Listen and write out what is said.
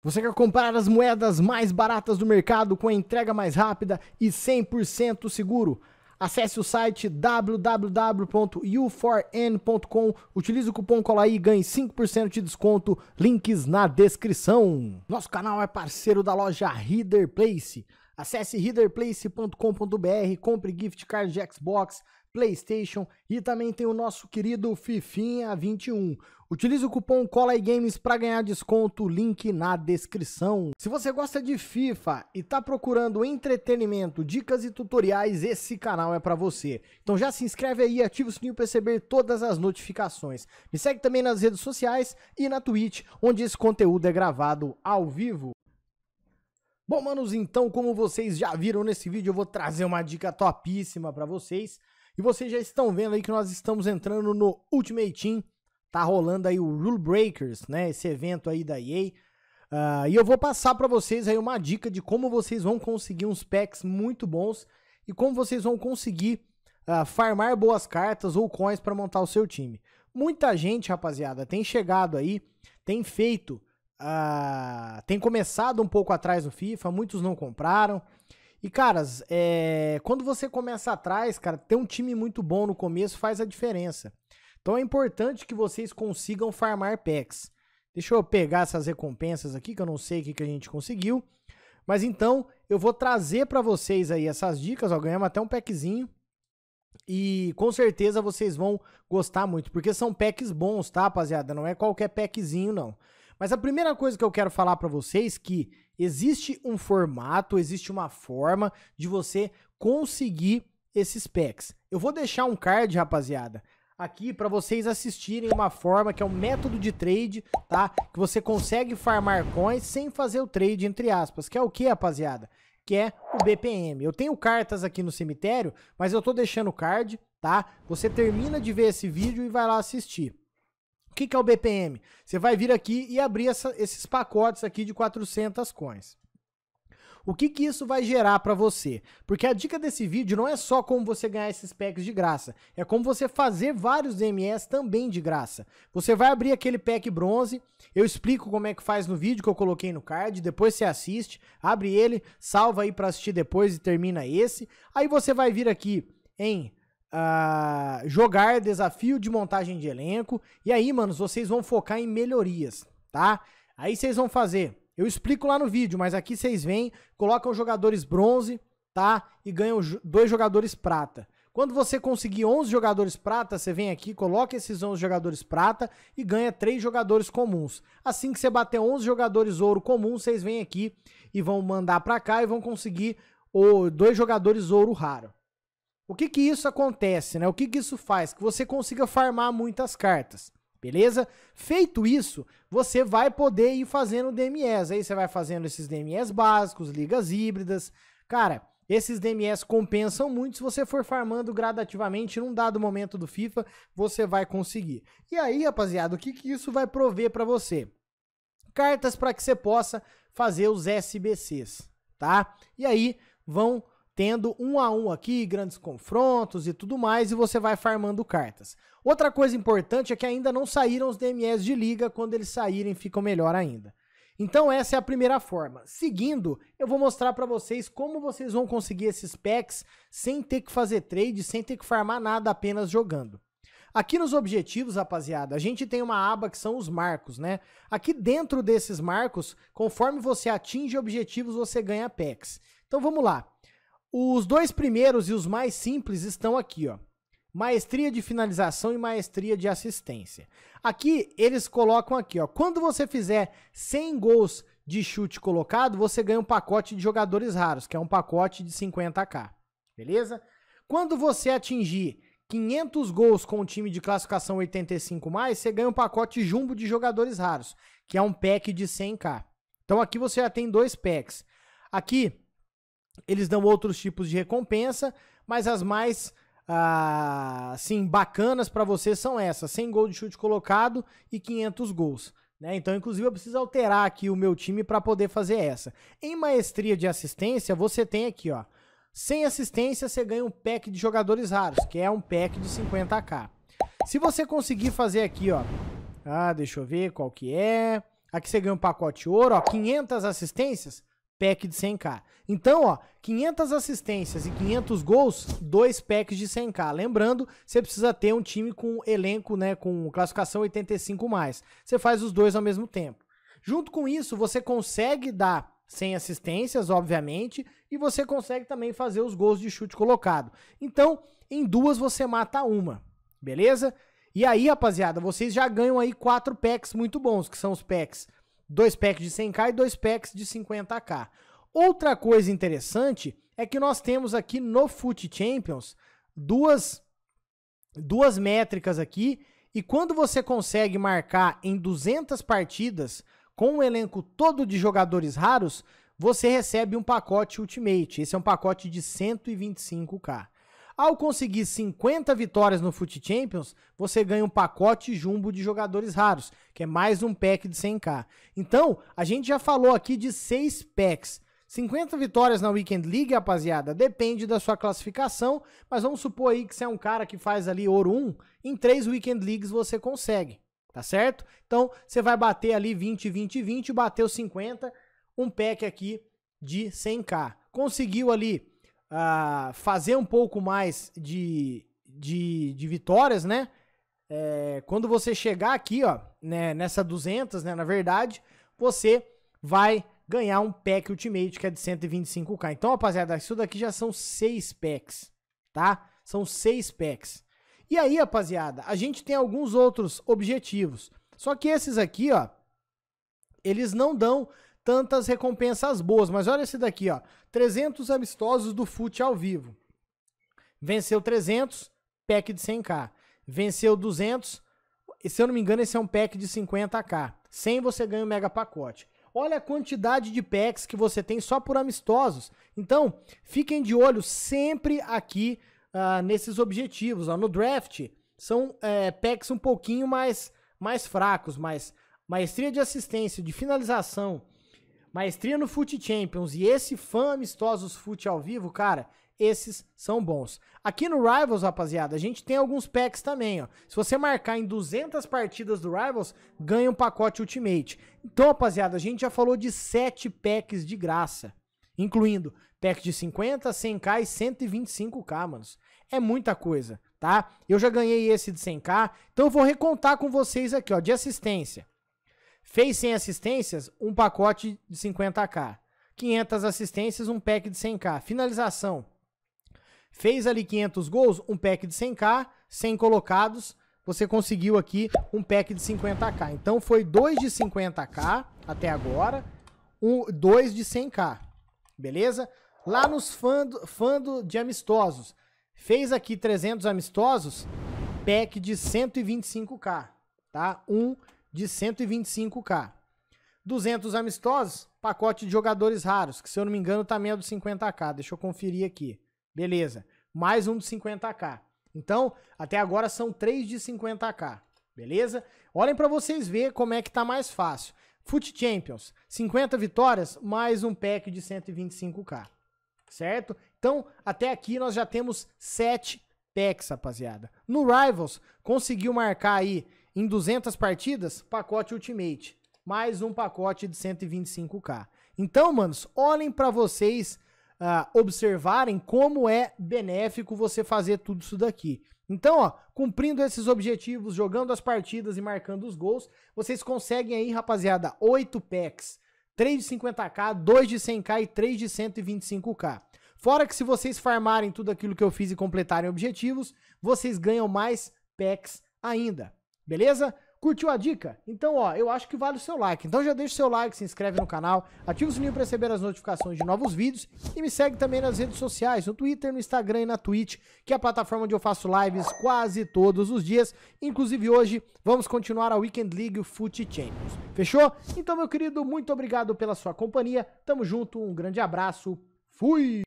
Você quer comprar as moedas mais baratas do mercado com a entrega mais rápida e 100% seguro? Acesse o site www.u4n.com, utilize o cupom COLAI e ganhe 5% de desconto, links na descrição. Nosso canal é parceiro da loja Reader Place. Acesse readerplace.com.br, compre gift card de Xbox, PlayStation e também tem o nosso querido Fifinha21. Utilize o cupom COLAIGAMES para ganhar desconto, link na descrição. Se você gosta de FIFA e está procurando entretenimento, dicas e tutoriais, esse canal é para você. Então já se inscreve aí, ativa o sininho para receber todas as notificações. Me segue também nas redes sociais e na Twitch, onde esse conteúdo é gravado ao vivo. Bom, manos, então, como vocês já viram nesse vídeo, eu vou trazer uma dica topíssima para vocês. E vocês já estão vendo aí que nós estamos entrando no Ultimate Team. Tá rolando aí o Rule Breakers, né? Esse evento aí da EA. Uh, ah, e eu vou passar para vocês aí uma dica de como vocês vão conseguir uns packs muito bons e como vocês vão conseguir uh, farmar boas cartas ou coins para montar o seu time. Muita gente, rapaziada, tem chegado aí, tem feito ah, tem começado um pouco atrás no FIFA, muitos não compraram. E, caras, é, quando você começa atrás, cara, ter um time muito bom no começo faz a diferença. Então é importante que vocês consigam farmar packs. Deixa eu pegar essas recompensas aqui, que eu não sei o que, que a gente conseguiu. Mas então, eu vou trazer para vocês aí essas dicas, ó, ganhamos até um packzinho. E com certeza vocês vão gostar muito, porque são packs bons, tá, rapaziada? Não é qualquer packzinho, não. Mas a primeira coisa que eu quero falar para vocês é que existe um formato, existe uma forma de você conseguir esses packs. Eu vou deixar um card, rapaziada, aqui para vocês assistirem uma forma que é um método de trade, tá? Que você consegue farmar coins sem fazer o trade entre aspas, que é o que, rapaziada? Que é o BPM. Eu tenho cartas aqui no cemitério, mas eu tô deixando o card, tá? Você termina de ver esse vídeo e vai lá assistir que, que é o BPM? Você vai vir aqui e abrir essa, esses pacotes aqui de 400 coins. O que, que isso vai gerar para você? Porque a dica desse vídeo não é só como você ganhar esses packs de graça, é como você fazer vários DMS também de graça. Você vai abrir aquele pack bronze, eu explico como é que faz no vídeo que eu coloquei no card, depois você assiste, abre ele, salva aí para assistir depois e termina esse. Aí você vai vir aqui em uh, jogar desafio de montagem de elenco. E aí, manos, vocês vão focar em melhorias, tá? Aí vocês vão fazer. Eu explico lá no vídeo, mas aqui vocês vêm, colocam jogadores bronze, tá? E ganham dois jogadores prata. Quando você conseguir 11 jogadores prata, você vem aqui, coloca esses 11 jogadores prata e ganha três jogadores comuns. Assim que você bater 11 jogadores ouro comum, vocês vêm aqui e vão mandar para cá e vão conseguir dois jogadores ouro raro. O que que isso acontece, né? O que que isso faz? Que você consiga farmar muitas cartas, beleza? Feito isso, você vai poder ir fazendo DMS. Aí você vai fazendo esses DMS básicos, ligas híbridas. Cara, esses DMS compensam muito se você for farmando gradativamente num dado momento do FIFA, você vai conseguir. E aí, rapaziada, o que, que isso vai prover para você? Cartas para que você possa fazer os SBCs, tá? E aí vão tendo um a um aqui, grandes confrontos e tudo mais, e você vai farmando cartas. Outra coisa importante é que ainda não saíram os DMS de liga, quando eles saírem ficam melhor ainda. Então essa é a primeira forma. Seguindo, eu vou mostrar para vocês como vocês vão conseguir esses packs sem ter que fazer trade, sem ter que farmar nada, apenas jogando. Aqui nos objetivos, rapaziada, a gente tem uma aba que são os marcos, né? Aqui dentro desses marcos, conforme você atinge objetivos, você ganha packs. Então vamos lá. Os dois primeiros e os mais simples estão aqui, ó. Maestria de finalização e maestria de assistência. Aqui eles colocam aqui, ó. Quando você fizer 100 gols de chute colocado, você ganha um pacote de jogadores raros, que é um pacote de 50k. Beleza? Quando você atingir 500 gols com o time de classificação 85 mais, você ganha um pacote jumbo de jogadores raros, que é um pack de 100k. Então aqui você já tem dois packs. Aqui eles dão outros tipos de recompensa, mas as mais ah, bacanas para você são essas: 100 gols de chute colocado e 500 gols. Né? Então, inclusive, eu preciso alterar aqui o meu time para poder fazer essa. Em maestria de assistência, você tem aqui, ó. Sem assistência, você ganha um pack de jogadores raros, que é um pack de 50k. Se você conseguir fazer aqui, ó. Ah, deixa eu ver qual que é. Aqui você ganha um pacote ouro, ó. 500 assistências pack de 100k. Então, ó, 500 assistências e 500 gols, dois packs de 100k. Lembrando, você precisa ter um time com elenco, né, com classificação 85 mais. Você faz os dois ao mesmo tempo. Junto com isso, você consegue dar 100 assistências, obviamente, e você consegue também fazer os gols de chute colocado. Então, em duas você mata uma, beleza? E aí, rapaziada, vocês já ganham aí quatro packs muito bons, que são os packs dois packs de 100k e dois packs de 50k. Outra coisa interessante é que nós temos aqui no Foot Champions duas, duas métricas aqui. E quando você consegue marcar em 200 partidas com um elenco todo de jogadores raros, você recebe um pacote Ultimate. Esse é um pacote de 125k. Ao conseguir 50 vitórias no Foot Champions, você ganha um pacote jumbo de jogadores raros, que é mais um pack de 100k. Então, a gente já falou aqui de 6 packs. 50 vitórias na Weekend League, rapaziada, depende da sua classificação, mas vamos supor aí que você é um cara que faz ali ouro 1, em 3 Weekend Leagues você consegue, tá certo? Então, você vai bater ali 20, 20, 20, bateu 50, um pack aqui de 100k. Conseguiu ali uh, fazer um pouco mais de, de, de vitórias, né? É, quando você chegar aqui, ó, né, nessa 200, né, na verdade, você vai ganhar um pack Ultimate, que é de 125k. Então, rapaziada, isso daqui já são 6 packs, tá? São 6 packs. E aí, rapaziada, a gente tem alguns outros objetivos. Só que esses aqui, ó, eles não dão tantas recompensas boas. Mas olha esse daqui, ó. 300 amistosos do fute ao vivo. Venceu 300, pack de 100k. Venceu 200, se eu não me engano, esse é um pack de 50k. 100 você ganha o um mega pacote. Olha a quantidade de packs que você tem só por amistosos. Então, fiquem de olho sempre aqui uh, nesses objetivos. Ó. No draft, são é, packs um pouquinho mais, mais fracos, mas maestria de assistência, de finalização, Maestria no Foot Champions e esse fã amistosos Foot ao vivo, cara, esses são bons. Aqui no Rivals, rapaziada, a gente tem alguns packs também, ó. Se você marcar em 200 partidas do Rivals, ganha um pacote Ultimate. Então, rapaziada, a gente já falou de 7 packs de graça, incluindo pack de 50, 100k e 125k, manos. É muita coisa, tá? Eu já ganhei esse de 100k, então eu vou recontar com vocês aqui, ó, de assistência. Fez 100 assistências, um pacote de 50k. 500 assistências, um pack de 100k. Finalização. Fez ali 500 gols, um pack de 100k, 100 colocados, você conseguiu aqui um pack de 50k. Então foi 2 de 50k até agora, um, 2 de 100k, beleza? Lá nos fando, fando de amistosos, fez aqui 300 amistosos, pack de 125k, tá? Um de 125k. 200 amistosos, pacote de jogadores raros, que se eu não me engano também é do 50k. Deixa eu conferir aqui. Beleza. Mais um de 50k. Então, até agora são 3 de 50k. Beleza? Olhem para vocês ver como é que tá mais fácil. Foot Champions, 50 vitórias, mais um pack de 125k. Certo? Então, até aqui nós já temos 7 packs, rapaziada. No Rivals, conseguiu marcar aí em 200 partidas, pacote Ultimate, mais um pacote de 125k. Então, manos, olhem para vocês uh, observarem como é benéfico você fazer tudo isso daqui. Então, ó, cumprindo esses objetivos, jogando as partidas e marcando os gols, vocês conseguem aí, rapaziada, 8 packs, 3 de 50k, 2 de 100k e 3 de 125k. Fora que se vocês farmarem tudo aquilo que eu fiz e completarem objetivos, vocês ganham mais packs ainda. Beleza? Curtiu a dica? Então, ó, eu acho que vale o seu like. Então já deixa o seu like, se inscreve no canal, ativa o sininho para receber as notificações de novos vídeos e me segue também nas redes sociais, no Twitter, no Instagram e na Twitch, que é a plataforma onde eu faço lives quase todos os dias. Inclusive hoje vamos continuar a Weekend League Foot Champions. Fechou? Então, meu querido, muito obrigado pela sua companhia. Tamo junto, um grande abraço. Fui!